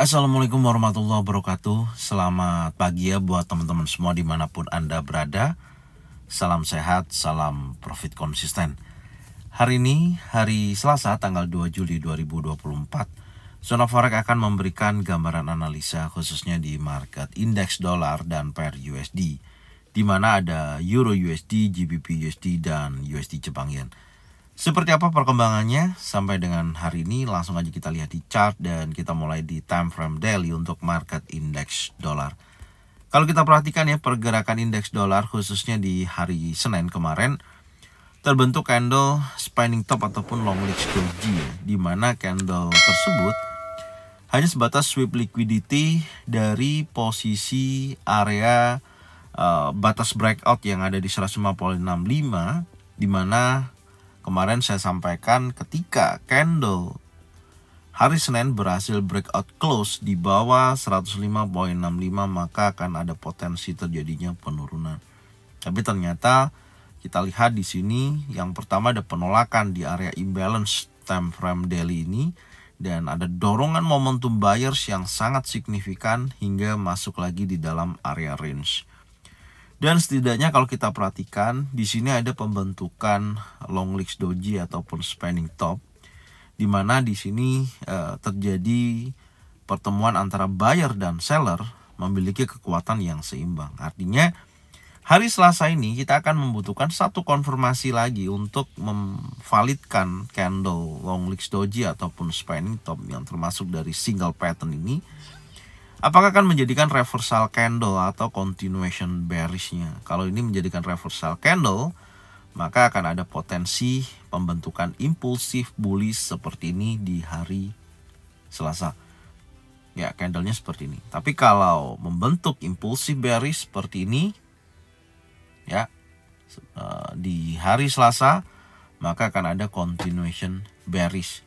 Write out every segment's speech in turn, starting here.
Assalamualaikum warahmatullahi wabarakatuh Selamat pagi ya buat teman-teman semua dimanapun Anda berada Salam sehat, salam profit konsisten Hari ini, hari Selasa tanggal 2 Juli 2024 Zona Forex akan memberikan gambaran analisa khususnya di market indeks dolar dan pair USD di mana ada Euro USD, GBP USD, dan USD Jepang Yen. Seperti apa perkembangannya sampai dengan hari ini langsung aja kita lihat di chart dan kita mulai di time frame daily untuk market index dolar. Kalau kita perhatikan ya pergerakan indeks dolar khususnya di hari Senin kemarin terbentuk candle spinning top ataupun long legs doji ya, di mana candle tersebut hanya sebatas sweep liquidity dari posisi area uh, batas breakout yang ada di 155.65 di mana Kemarin saya sampaikan ketika candle hari Senin berhasil breakout close di bawah 105.65 maka akan ada potensi terjadinya penurunan. Tapi ternyata kita lihat di sini yang pertama ada penolakan di area imbalance time frame daily ini dan ada dorongan momentum buyers yang sangat signifikan hingga masuk lagi di dalam area range. Dan setidaknya kalau kita perhatikan di sini ada pembentukan long legs doji ataupun spanning top di mana di sini e, terjadi pertemuan antara buyer dan seller memiliki kekuatan yang seimbang. Artinya hari Selasa ini kita akan membutuhkan satu konfirmasi lagi untuk memvalidkan candle long legs doji ataupun spanning top yang termasuk dari single pattern ini Apakah akan menjadikan reversal candle atau continuation bearishnya? Kalau ini menjadikan reversal candle, maka akan ada potensi pembentukan impulsif bullish seperti ini di hari Selasa. Ya, candlenya seperti ini. Tapi kalau membentuk impulsif bearish seperti ini, ya eh, di hari Selasa, maka akan ada continuation bearish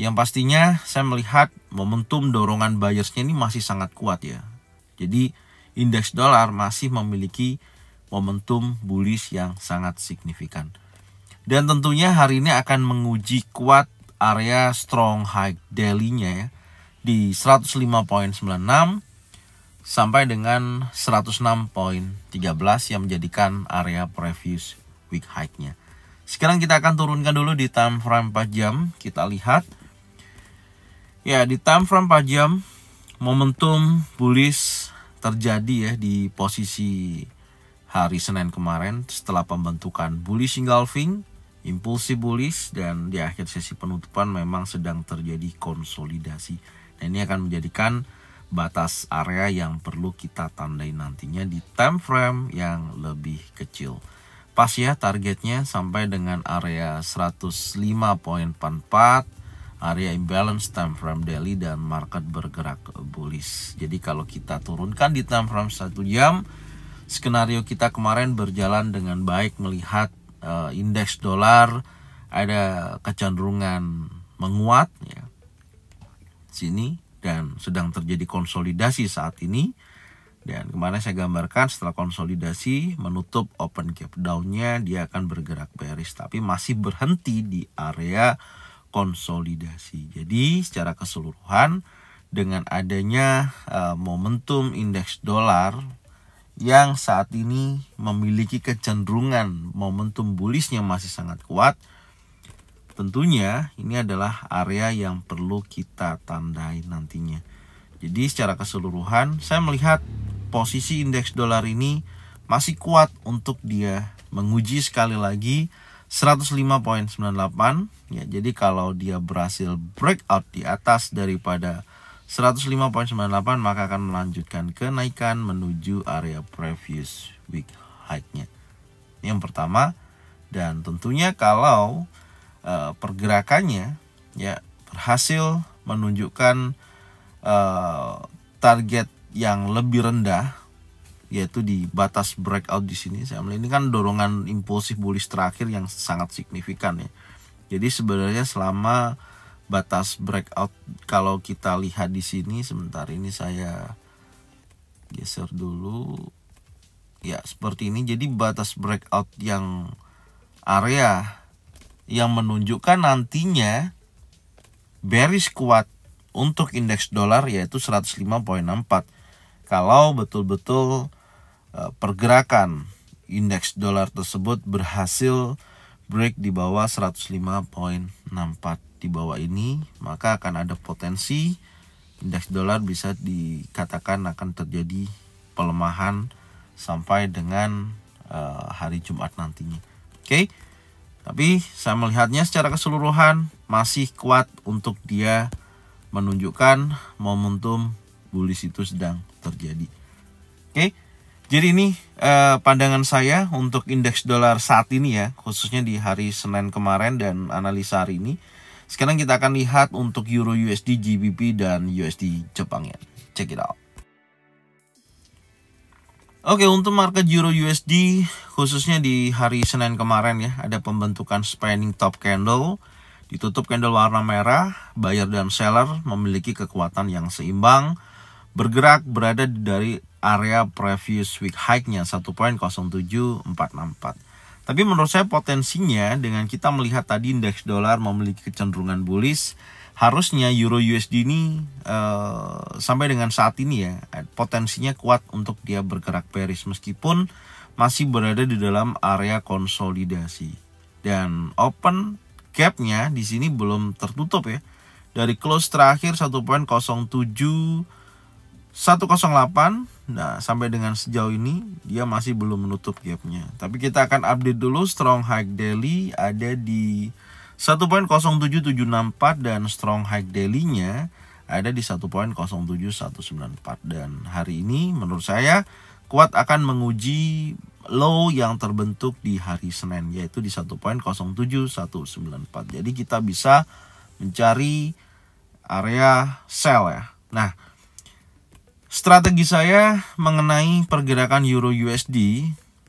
yang pastinya saya melihat momentum dorongan buyersnya ini masih sangat kuat ya. Jadi indeks dolar masih memiliki momentum bullish yang sangat signifikan. Dan tentunya hari ini akan menguji kuat area strong high daily-nya ya di 105.96 sampai dengan 106.13 yang menjadikan area previous week high-nya. Sekarang kita akan turunkan dulu di time frame 4 jam, kita lihat Ya, di time frame 4 jam, momentum bullish terjadi ya di posisi hari Senin kemarin setelah pembentukan bullish engulfing, impulsi bullish dan di akhir sesi penutupan memang sedang terjadi konsolidasi. Nah, ini akan menjadikan batas area yang perlu kita tandai nantinya di time frame yang lebih kecil. Pas ya targetnya sampai dengan area 105.44 area imbalance time frame daily dan market bergerak bullish. Jadi kalau kita turunkan di time frame 1 jam, skenario kita kemarin berjalan dengan baik melihat uh, indeks dolar ada kecenderungan menguat ya. Sini dan sedang terjadi konsolidasi saat ini. Dan kemarin saya gambarkan setelah konsolidasi menutup open gap down-nya dia akan bergerak bearish tapi masih berhenti di area konsolidasi. Jadi secara keseluruhan dengan adanya eh, momentum indeks dolar yang saat ini memiliki kecenderungan momentum bullishnya masih sangat kuat, tentunya ini adalah area yang perlu kita tandai nantinya. Jadi secara keseluruhan saya melihat posisi indeks dolar ini masih kuat untuk dia menguji sekali lagi 105.98 ya jadi kalau dia berhasil breakout di atas daripada 105.98 maka akan melanjutkan kenaikan menuju area previous week high-nya yang pertama dan tentunya kalau uh, pergerakannya ya berhasil menunjukkan uh, target yang lebih rendah yaitu di batas breakout di sini saya melihat ini kan dorongan impulsif bullish terakhir yang sangat signifikan ya. Jadi sebenarnya selama batas breakout kalau kita lihat di sini sebentar ini saya geser dulu ya seperti ini jadi batas breakout yang area yang menunjukkan nantinya bearish kuat untuk indeks dolar yaitu 105.64 kalau betul-betul Eh, pergerakan indeks dolar tersebut berhasil break di bawah 105.64 di bawah ini maka akan ada potensi indeks dolar bisa dikatakan akan terjadi pelemahan sampai dengan eh, hari Jumat nantinya. Oke. Okay? Tapi saya melihatnya secara keseluruhan masih kuat untuk dia menunjukkan momentum bullish itu sedang terjadi. Oke. Okay? Jadi ini eh, pandangan saya untuk indeks dolar saat ini ya, khususnya di hari Senin kemarin dan analisa hari ini. Sekarang kita akan lihat untuk Euro USD, GBP, dan USD Jepang ya. Check it out. Oke, untuk market Euro USD khususnya di hari Senin kemarin ya, ada pembentukan spanning top candle, ditutup candle warna merah, buyer dan seller memiliki kekuatan yang seimbang bergerak berada dari area previous week high-nya 1.07464. Tapi menurut saya potensinya dengan kita melihat tadi indeks dolar memiliki kecenderungan bullish, harusnya euro USD ini uh, sampai dengan saat ini ya potensinya kuat untuk dia bergerak bearish meskipun masih berada di dalam area konsolidasi. Dan open gapnya di sini belum tertutup ya. Dari close terakhir 1.07 108 Nah, sampai dengan sejauh ini dia masih belum menutup gapnya. Tapi kita akan update dulu strong high daily ada di 1.07764 dan strong high daily-nya ada di 1.07194 dan hari ini menurut saya kuat akan menguji low yang terbentuk di hari Senin yaitu di 1.07194. Jadi kita bisa mencari area sell ya. Nah, Strategi saya mengenai pergerakan euro USD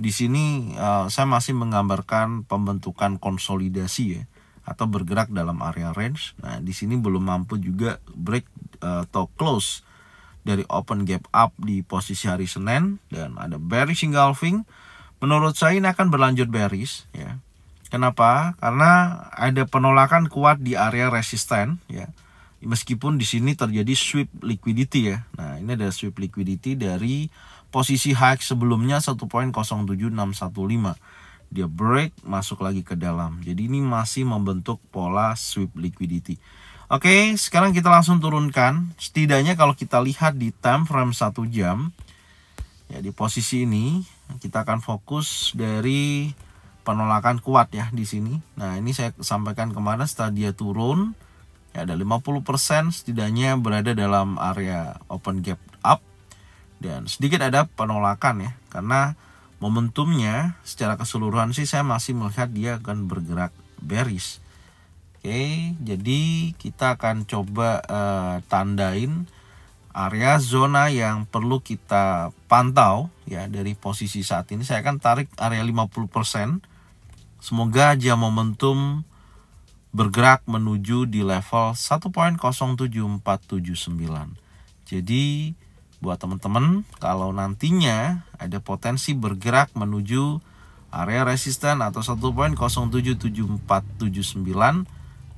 di sini uh, saya masih menggambarkan pembentukan konsolidasi ya atau bergerak dalam area range. Nah, di sini belum mampu juga break uh, atau close dari open gap up di posisi hari Senin dan ada bearish engulfing. Menurut saya ini akan berlanjut bearish ya. Kenapa? Karena ada penolakan kuat di area resisten ya meskipun di sini terjadi sweep liquidity ya. Nah, ini ada sweep liquidity dari posisi high sebelumnya 1.07615 dia break masuk lagi ke dalam jadi ini masih membentuk pola sweep liquidity oke sekarang kita langsung turunkan setidaknya kalau kita lihat di time frame 1 jam ya di posisi ini kita akan fokus dari penolakan kuat ya di sini nah ini saya sampaikan kemarin setelah dia turun Ya, ada 50% setidaknya berada dalam area open gap up dan sedikit ada penolakan ya karena momentumnya secara keseluruhan sih saya masih melihat dia akan bergerak bearish. Oke, jadi kita akan coba uh, tandain area zona yang perlu kita pantau ya dari posisi saat ini. Saya akan tarik area 50%. Semoga aja momentum bergerak menuju di level 1.07479. Jadi buat teman-teman kalau nantinya ada potensi bergerak menuju area resisten atau 1.077479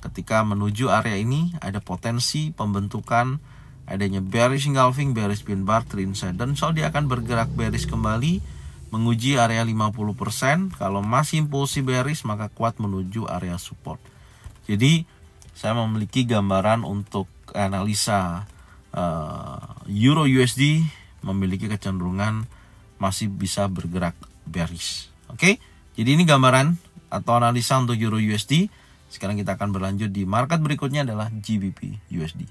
ketika menuju area ini ada potensi pembentukan adanya bearish engulfing, bearish pin bar, trendset dan so akan bergerak bearish kembali menguji area 50% kalau masih impulsi bearish maka kuat menuju area support jadi saya memiliki gambaran untuk analisa uh, Euro USD memiliki kecenderungan masih bisa bergerak bearish. Oke, jadi ini gambaran atau analisa untuk Euro USD. Sekarang kita akan berlanjut di market berikutnya adalah GBP USD.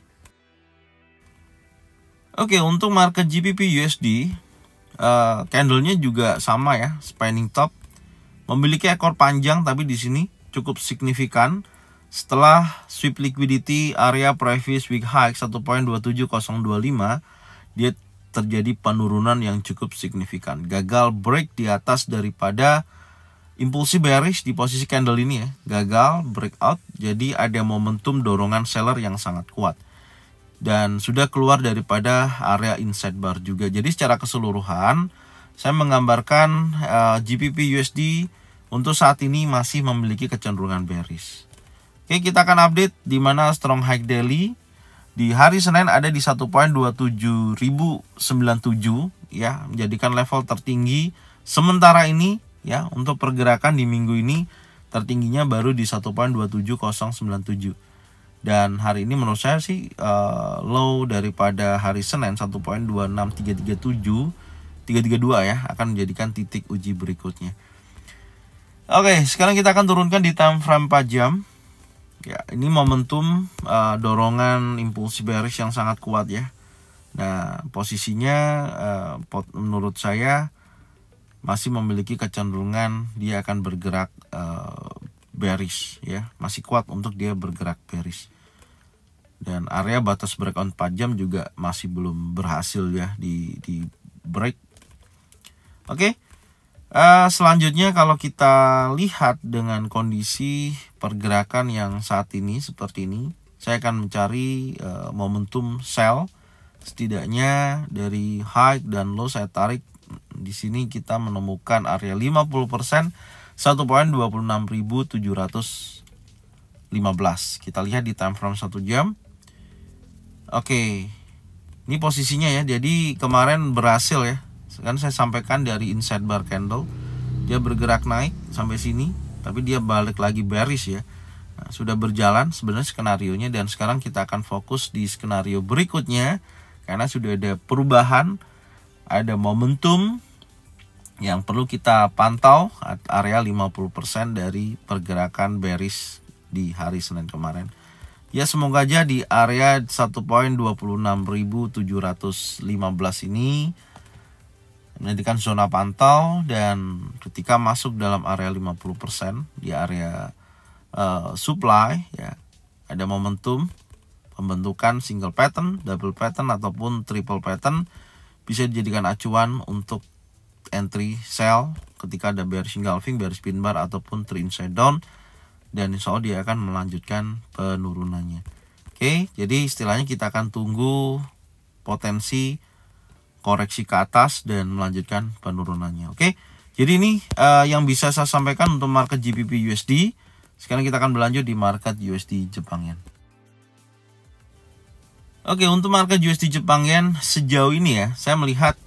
Oke, untuk market GBP USD, uh, eh, candlenya juga sama ya, spinning top, memiliki ekor panjang tapi di sini cukup signifikan setelah sweep liquidity area previous week high 1.27025, dia terjadi penurunan yang cukup signifikan. Gagal break di atas daripada impulsi bearish di posisi candle ini ya. Gagal breakout, jadi ada momentum dorongan seller yang sangat kuat. Dan sudah keluar daripada area inside bar juga. Jadi secara keseluruhan, saya menggambarkan uh, eh, GBP USD untuk saat ini masih memiliki kecenderungan bearish. Oke, kita akan update di mana strong high daily di hari Senin ada di 1.27097 ya, menjadikan level tertinggi sementara ini ya untuk pergerakan di minggu ini tertingginya baru di 1.27097. Dan hari ini menurut saya sih uh, low daripada hari Senin 1.26337 332 ya akan menjadikan titik uji berikutnya. Oke, sekarang kita akan turunkan di time frame 4 jam. Ya, ini momentum uh, dorongan impulsi bearish yang sangat kuat ya. Nah, posisinya uh, menurut saya masih memiliki kecenderungan dia akan bergerak uh, bearish ya, masih kuat untuk dia bergerak bearish. Dan area batas breakout 4 jam juga masih belum berhasil ya di di break. Oke. Okay? Eh, selanjutnya kalau kita lihat dengan kondisi pergerakan yang saat ini seperti ini, saya akan mencari uh, momentum sell setidaknya dari high dan low saya tarik di sini kita menemukan area 50% 1.26715. Kita lihat di time frame 1 jam. Oke. Ini posisinya ya. Jadi kemarin berhasil ya kan saya sampaikan dari inside bar candle dia bergerak naik sampai sini tapi dia balik lagi bearish ya nah, sudah berjalan sebenarnya skenario nya dan sekarang kita akan fokus di skenario berikutnya karena sudah ada perubahan ada momentum yang perlu kita pantau area 50% dari pergerakan bearish di hari Senin kemarin. Ya semoga aja di area 1.26715 ini menjadikan zona pantau dan ketika masuk dalam area 50% di area uh, supply ya ada momentum pembentukan single pattern, double pattern ataupun triple pattern bisa dijadikan acuan untuk entry sell ketika ada bearish engulfing, bearish pin bar ataupun trend inside down dan insya Allah dia akan melanjutkan penurunannya. Oke, jadi istilahnya kita akan tunggu potensi koreksi ke atas dan melanjutkan penurunannya. Oke. Jadi ini uh, yang bisa saya sampaikan untuk market GBP USD. Sekarang kita akan berlanjut di market USD Jepang Yen. Oke, untuk market USD Jepang Yen sejauh ini ya, saya melihat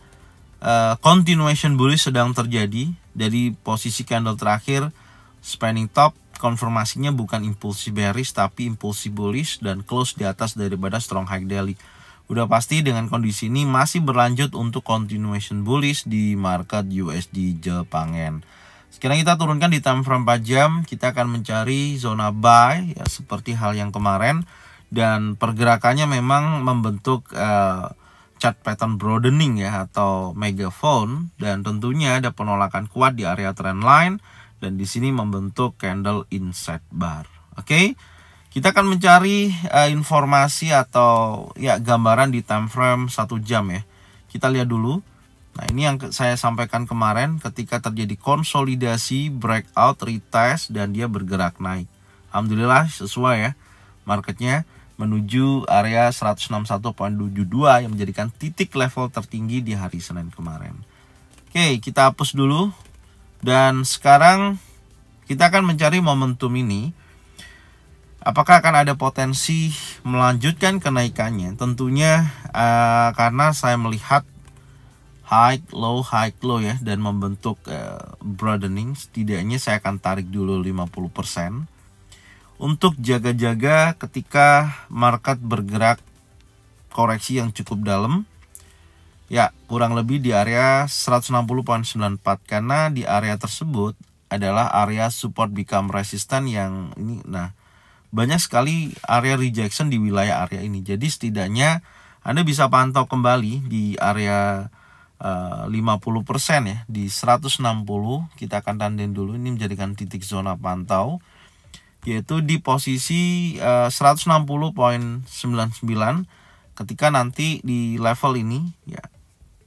uh, continuation bullish sedang terjadi dari posisi candle terakhir spanning top konfirmasinya bukan impulsi bearish tapi impulsi bullish dan close di atas daripada strong high daily. Udah pasti dengan kondisi ini masih berlanjut untuk continuation bullish di market USD Jepangen. Sekarang kita turunkan di time frame 4 jam, kita akan mencari zona buy ya seperti hal yang kemarin dan pergerakannya memang membentuk uh, chart pattern broadening ya atau megaphone dan tentunya ada penolakan kuat di area trend line dan di sini membentuk candle inside bar. Oke. Okay? Kita akan mencari uh, informasi atau ya gambaran di time frame 1 jam ya. Kita lihat dulu. Nah, ini yang saya sampaikan kemarin ketika terjadi konsolidasi, breakout, retest dan dia bergerak naik. Alhamdulillah sesuai ya. Marketnya menuju area 161.72 yang menjadikan titik level tertinggi di hari Senin kemarin. Oke, kita hapus dulu. Dan sekarang kita akan mencari momentum ini Apakah akan ada potensi melanjutkan kenaikannya? Tentunya uh, karena saya melihat high low high low ya dan membentuk uh, broadening setidaknya saya akan tarik dulu 50% untuk jaga-jaga ketika market bergerak koreksi yang cukup dalam ya kurang lebih di area 160.94 karena di area tersebut adalah area support become resistant yang ini nah banyak sekali area rejection di wilayah area ini. Jadi setidaknya Anda bisa pantau kembali di area eh, uh, 50% ya, di 160 kita akan tanden dulu ini menjadikan titik zona pantau yaitu di posisi eh, uh, 160.99 ketika nanti di level ini ya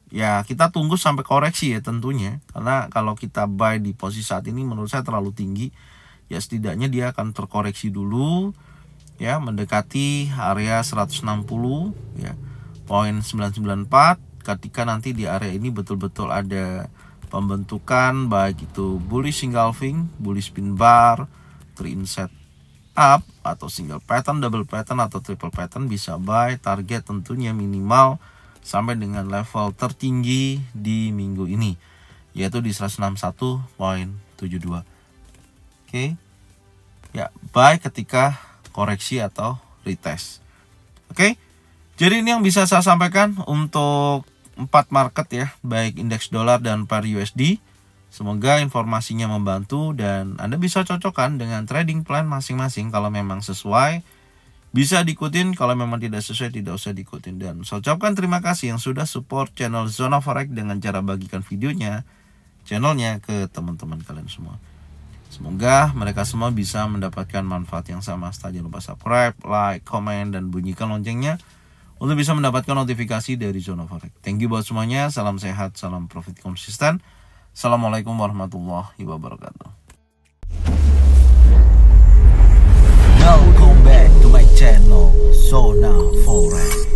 ya kita tunggu sampai koreksi ya tentunya karena kalau kita buy di posisi saat ini menurut saya terlalu tinggi ya setidaknya dia akan terkoreksi dulu ya mendekati area 160 ya poin 994 ketika nanti di area ini betul-betul ada pembentukan baik itu bullish engulfing, bullish pin bar, green set up atau single pattern, double pattern atau triple pattern bisa buy target tentunya minimal sampai dengan level tertinggi di minggu ini yaitu di 161.72. Oke. Okay. Ya, baik ketika koreksi atau retest. Oke. Okay. Jadi ini yang bisa saya sampaikan untuk empat market ya, baik indeks dolar dan per USD. Semoga informasinya membantu dan Anda bisa cocokkan dengan trading plan masing-masing kalau memang sesuai. Bisa diikutin, kalau memang tidak sesuai tidak usah diikutin. Dan saya ucapkan terima kasih yang sudah support channel Zona Forex dengan cara bagikan videonya, channelnya ke teman-teman kalian semua. Semoga mereka semua bisa mendapatkan manfaat yang sama. Jangan lupa subscribe, like, comment, dan bunyikan loncengnya untuk bisa mendapatkan notifikasi dari Zona Forex. Thank you buat semuanya. Salam sehat, salam profit konsisten. Assalamualaikum warahmatullahi wabarakatuh. Welcome back to my channel, Zona Forex.